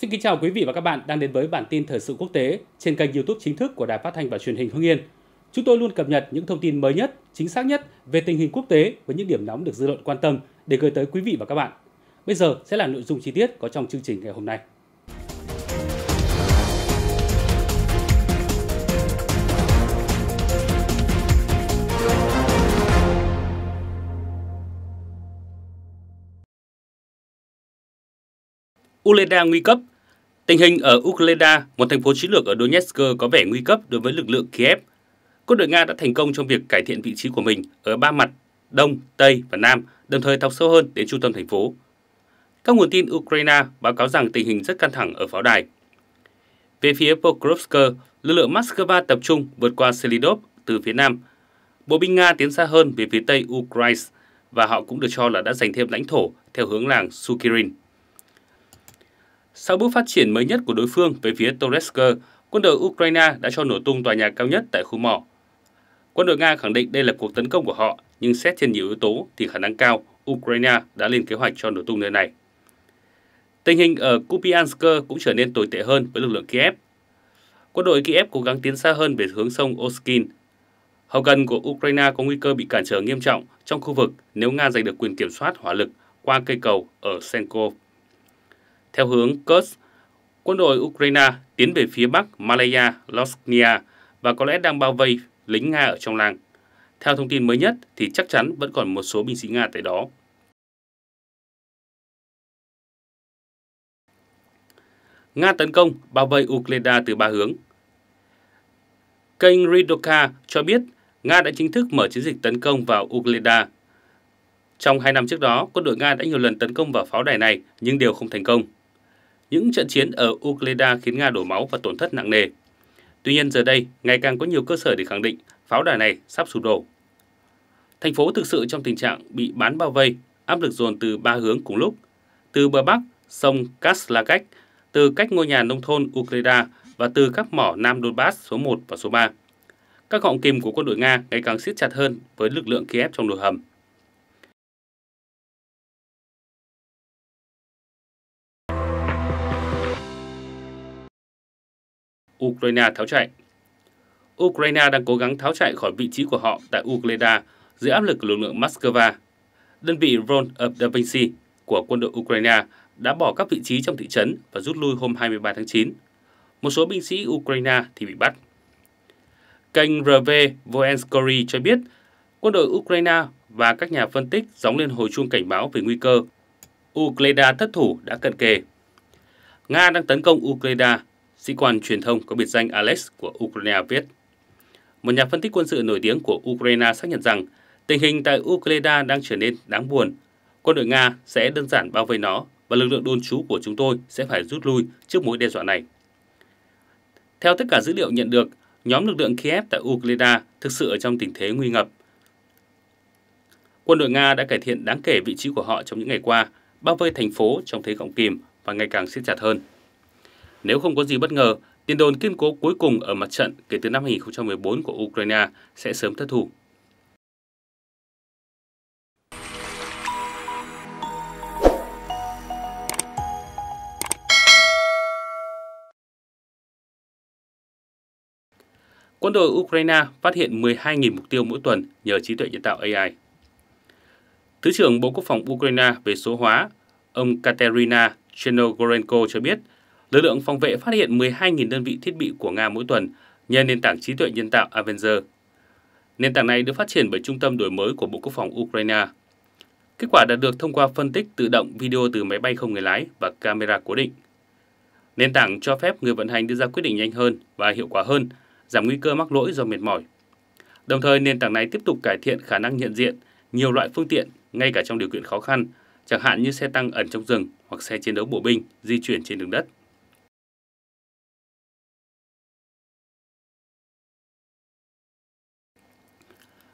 Xin kính chào quý vị và các bạn đang đến với bản tin thời sự quốc tế trên kênh YouTube chính thức của Đài Phát thanh và Truyền hình Hưng Yên. Chúng tôi luôn cập nhật những thông tin mới nhất, chính xác nhất về tình hình quốc tế với những điểm nóng được dư luận quan tâm để gửi tới quý vị và các bạn. Bây giờ sẽ là nội dung chi tiết có trong chương trình ngày hôm nay. Ukraine nguy cấp. Tình hình ở Ukraine, một thành phố chiến lược ở Donetsk có vẻ nguy cấp đối với lực lượng Kiev. Quân đội Nga đã thành công trong việc cải thiện vị trí của mình ở ba mặt Đông, Tây và Nam, đồng thời thọc sâu hơn đến trung tâm thành phố. Các nguồn tin Ukraine báo cáo rằng tình hình rất căng thẳng ở pháo đài. Về phía Pokrovsk, lực lượng Moscow tập trung vượt qua Selidov từ phía nam. Bộ binh Nga tiến xa hơn về phía tây Ukraine và họ cũng được cho là đã giành thêm lãnh thổ theo hướng làng Sukirin. Sau bước phát triển mới nhất của đối phương về phía Toretsk, quân đội Ukraine đã cho nổ tung tòa nhà cao nhất tại khu mỏ. Quân đội Nga khẳng định đây là cuộc tấn công của họ, nhưng xét trên nhiều yếu tố thì khả năng cao Ukraine đã lên kế hoạch cho nổ tung nơi này. Tình hình ở Kupiansk cũng trở nên tồi tệ hơn với lực lượng Kiev. Quân đội Kiev cố gắng tiến xa hơn về hướng sông Oskin. Hậu cần của Ukraine có nguy cơ bị cản trở nghiêm trọng trong khu vực nếu Nga giành được quyền kiểm soát hỏa lực qua cây cầu ở Senkov. Theo hướng Kursk, quân đội Ukraine tiến về phía bắc Malaya, Losnia và có lẽ đang bao vây lính Nga ở trong làng. Theo thông tin mới nhất thì chắc chắn vẫn còn một số binh sĩ Nga tại đó. Nga tấn công bao vây Ukraine từ ba hướng. Kênh Ridoka cho biết Nga đã chính thức mở chiến dịch tấn công vào Ukraine. Trong hai năm trước đó, quân đội Nga đã nhiều lần tấn công vào pháo đài này nhưng đều không thành công những trận chiến ở Ukraine khiến Nga đổ máu và tổn thất nặng nề. Tuy nhiên giờ đây, ngày càng có nhiều cơ sở để khẳng định pháo đài này sắp sụp đổ. Thành phố thực sự trong tình trạng bị bán bao vây, áp lực dồn từ ba hướng cùng lúc, từ bờ Bắc, sông Kaslagach, từ cách ngôi nhà nông thôn Ukraine và từ các mỏ Nam Donbass số 1 và số 3. Các gọng kìm của quân đội Nga ngày càng siết chặt hơn với lực lượng Kiev trong đồ hầm. Ukraine tháo chạy. Ukraine đang cố gắng tháo chạy khỏi vị trí của họ tại Ukraine dưới áp lực của lực lượng Moscow. Đơn vị Ron of Da của quân đội Ukraine đã bỏ các vị trí trong thị trấn và rút lui hôm 23 tháng 9. Một số binh sĩ Ukraine thì bị bắt. Kênh RV Voenskory cho biết quân đội Ukraine và các nhà phân tích gióng lên hồi chuông cảnh báo về nguy cơ Ukraine thất thủ đã cận kề. Nga đang tấn công Ukraine sĩ quan truyền thông có biệt danh Alex của Ukraine viết. Một nhà phân tích quân sự nổi tiếng của Ukraine xác nhận rằng tình hình tại Ukraine đang trở nên đáng buồn. Quân đội Nga sẽ đơn giản bao vây nó và lực lượng đôn trú của chúng tôi sẽ phải rút lui trước mối đe dọa này. Theo tất cả dữ liệu nhận được, nhóm lực lượng Kiev tại Ukraine thực sự ở trong tình thế nguy ngập. Quân đội Nga đã cải thiện đáng kể vị trí của họ trong những ngày qua, bao vây thành phố trong thế gọng kìm và ngày càng siết chặt hơn. Nếu không có gì bất ngờ, tiền đồn kiên cố cuối cùng ở mặt trận kể từ năm 2014 của Ukraine sẽ sớm thất thủ. Quân đội Ukraine phát hiện 12.000 mục tiêu mỗi tuần nhờ trí tuệ nhân tạo AI. Thứ trưởng Bộ Quốc phòng Ukraine về số hóa, ông Katerina Chernogrenko cho biết Lực lượng phòng vệ phát hiện 12.000 đơn vị thiết bị của Nga mỗi tuần nhờ nền tảng trí tuệ nhân tạo Avenger. Nền tảng này được phát triển bởi Trung tâm Đổi mới của Bộ Quốc phòng Ukraine. Kết quả đạt được thông qua phân tích tự động video từ máy bay không người lái và camera cố định. Nền tảng cho phép người vận hành đưa ra quyết định nhanh hơn và hiệu quả hơn, giảm nguy cơ mắc lỗi do mệt mỏi. Đồng thời, nền tảng này tiếp tục cải thiện khả năng nhận diện nhiều loại phương tiện ngay cả trong điều kiện khó khăn, chẳng hạn như xe tăng ẩn trong rừng hoặc xe chiến đấu bộ binh di chuyển trên đường đất.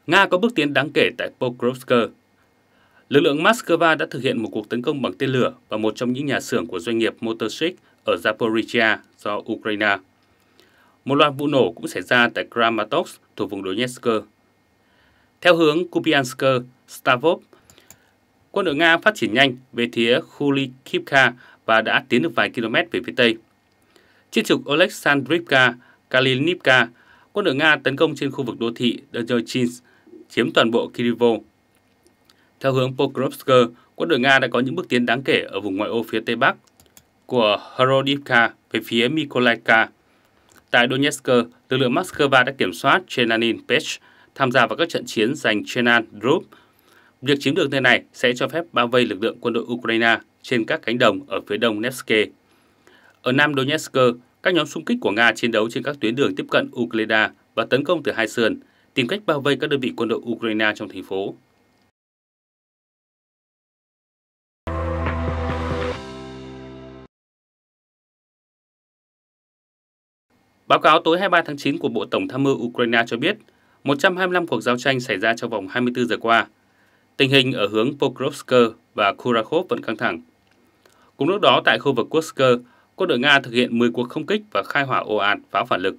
Nga có bước tiến đáng kể tại Pokrovsk. Lực lượng Moscow đã thực hiện một cuộc tấn công bằng tên lửa vào một trong những nhà xưởng của doanh nghiệp Motorshik ở Zaporizhia do Ukraine. Một loạt vụ nổ cũng xảy ra tại Kramatorsk thuộc vùng Donetsk. Theo hướng Kupiansk, Stavov, quân đội Nga phát triển nhanh về phía Khulikivka và đã tiến được vài km về phía Tây. Chiếc trục Oleksandrivka, Kalinivka, quân đội Nga tấn công trên khu vực đô thị Dzerzhinsk chiếm toàn bộ Kirivo. Theo hướng Pokrovsk, quân đội Nga đã có những bước tiến đáng kể ở vùng ngoại ô phía Tây Bắc của Horodivka về phía Mykolaiv. Tại Donetsk, lực lượng Moscow đã kiểm soát Chenanin Pech tham gia vào các trận chiến giành Chenan Drop. Việc chiếm được nơi này sẽ cho phép bao vây lực lượng quân đội Ukraine trên các cánh đồng ở phía đông Nevsky. Ở Nam Donetsk, các nhóm xung kích của Nga chiến đấu trên các tuyến đường tiếp cận Ukraine và tấn công từ hai sườn – tìm cách bao vây các đơn vị quân đội Ukraine trong thành phố. Báo cáo tối 23 tháng 9 của Bộ Tổng tham mưu Ukraine cho biết 125 cuộc giao tranh xảy ra trong vòng 24 giờ qua. Tình hình ở hướng Pokrovsk và Kurakhov vẫn căng thẳng. Cùng lúc đó, tại khu vực Kursk, quân đội Nga thực hiện 10 cuộc không kích và khai hỏa ồ ạt pháo phản lực.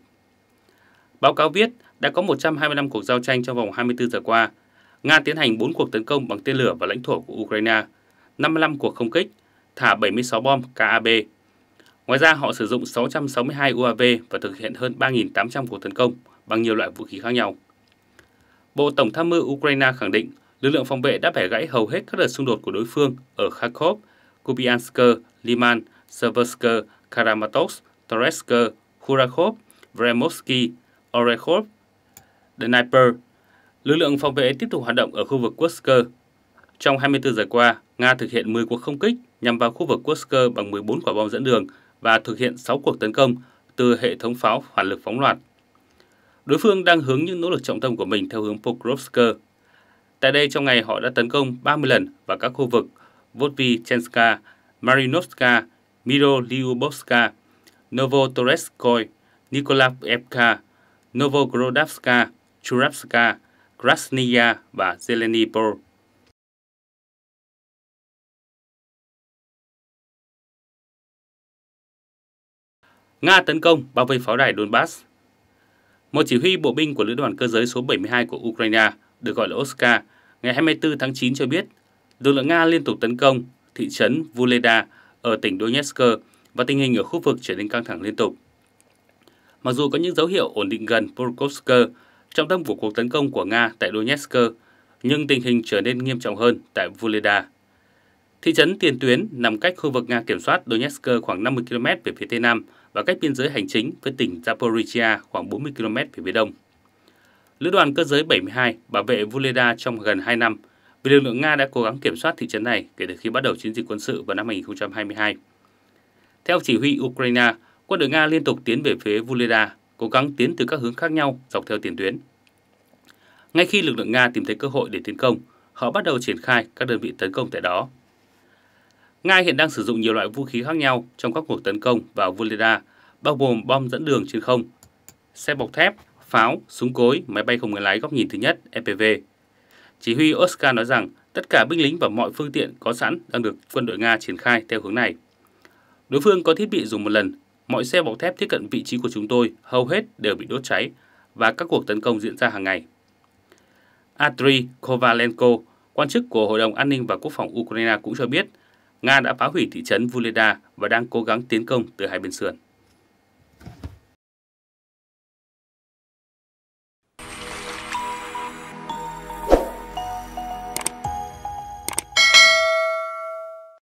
Báo cáo viết, đã có 125 cuộc giao tranh trong vòng 24 giờ qua. Nga tiến hành 4 cuộc tấn công bằng tên lửa vào lãnh thổ của Ukraine, 55 cuộc không kích, thả 76 bom KAB. Ngoài ra, họ sử dụng 662 UAV và thực hiện hơn 3.800 cuộc tấn công bằng nhiều loại vũ khí khác nhau. Bộ Tổng tham mưu Ukraine khẳng định lực lượng phòng vệ đã bẻ gãy hầu hết các đợt xung đột của đối phương ở Kharkov, Kupiansk, Liman, Seversk, Karamatovsk, Toretsk, Khurakov, Vremovsky, Orekhov Dnipro, lực lượng phòng vệ tiếp tục hoạt động ở khu vực Kursk. Trong 24 giờ qua, Nga thực hiện 10 cuộc không kích nhằm vào khu vực Kursk bằng 14 quả bom dẫn đường và thực hiện 6 cuộc tấn công từ hệ thống pháo phản lực phóng loạt. Đối phương đang hướng những nỗ lực trọng tâm của mình theo hướng Pokrovsk. Tại đây trong ngày họ đã tấn công 30 lần vào các khu vực Vodvichenska, Marinovska, Miroliubovska, Novotoreskoi, Nikolaevka, Novogrodavska, Churabska, Krasnaya và Zelenipol. Nga tấn công bao vây pháo đài Donbass Một chỉ huy bộ binh của lữ đoàn cơ giới số 72 của Ukraine, được gọi là Oskar, ngày 24 tháng 9 cho biết lực lượng Nga liên tục tấn công thị trấn Vuleda ở tỉnh Donetsk và tình hình ở khu vực trở nên căng thẳng liên tục. Mặc dù có những dấu hiệu ổn định gần Pokrovsk, trọng tâm của cuộc tấn công của Nga tại Donetsk, nhưng tình hình trở nên nghiêm trọng hơn tại Vuleda. Thị trấn tiền tuyến nằm cách khu vực Nga kiểm soát Donetsk khoảng 50 km về phía Tây Nam và cách biên giới hành chính với tỉnh Zaporizhia khoảng 40 km về phía Đông. Lữ đoàn cơ giới 72 bảo vệ Vuleda trong gần 2 năm vì lực lượng Nga đã cố gắng kiểm soát thị trấn này kể từ khi bắt đầu chiến dịch quân sự vào năm 2022. Theo chỉ huy Ukraine, quân đội Nga liên tục tiến về phía Vuleda cố gắng tiến từ các hướng khác nhau dọc theo tiền tuyến. Ngay khi lực lượng Nga tìm thấy cơ hội để tiến công, họ bắt đầu triển khai các đơn vị tấn công tại đó. Nga hiện đang sử dụng nhiều loại vũ khí khác nhau trong các cuộc tấn công vào Voleda, bao gồm bom dẫn đường trên không, xe bọc thép, pháo, súng cối, máy bay không người lái góc nhìn thứ nhất (EPV). Chỉ huy Oscar nói rằng tất cả binh lính và mọi phương tiện có sẵn đang được quân đội Nga triển khai theo hướng này. Đối phương có thiết bị dùng một lần mọi xe bọc thép tiếp cận vị trí của chúng tôi hầu hết đều bị đốt cháy và các cuộc tấn công diễn ra hàng ngày. Atri Kovalenko, quan chức của Hội đồng An ninh và Quốc phòng Ukraine cũng cho biết Nga đã phá hủy thị trấn Vuleda và đang cố gắng tiến công từ hai bên sườn.